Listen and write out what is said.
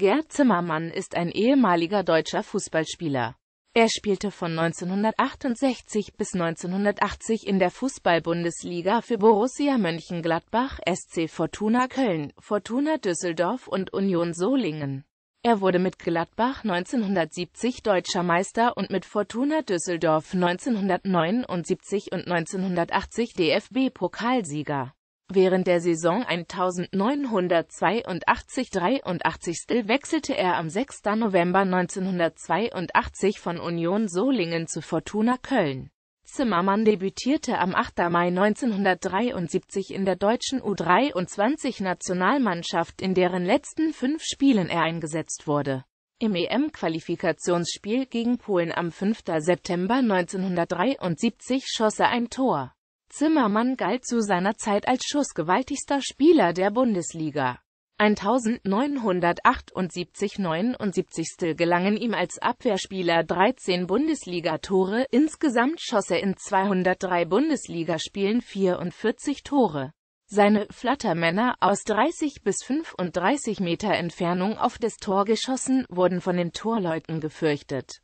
Gerd Zimmermann ist ein ehemaliger deutscher Fußballspieler. Er spielte von 1968 bis 1980 in der Fußball-Bundesliga für Borussia Mönchengladbach, SC Fortuna Köln, Fortuna Düsseldorf und Union Solingen. Er wurde mit Gladbach 1970 deutscher Meister und mit Fortuna Düsseldorf 1979 und 1980 DFB-Pokalsieger. Während der Saison 1982-83 wechselte er am 6. November 1982 von Union Solingen zu Fortuna Köln. Zimmermann debütierte am 8. Mai 1973 in der deutschen U23-Nationalmannschaft, in deren letzten fünf Spielen er eingesetzt wurde. Im EM-Qualifikationsspiel gegen Polen am 5. September 1973 schoss er ein Tor. Zimmermann galt zu seiner Zeit als schussgewaltigster Spieler der Bundesliga. 1978-79 gelangen ihm als Abwehrspieler 13 Bundesliga-Tore, insgesamt schoss er in 203 Bundesligaspielen 44 Tore. Seine Flattermänner aus 30 bis 35 Meter Entfernung auf das Tor geschossen, wurden von den Torleuten gefürchtet.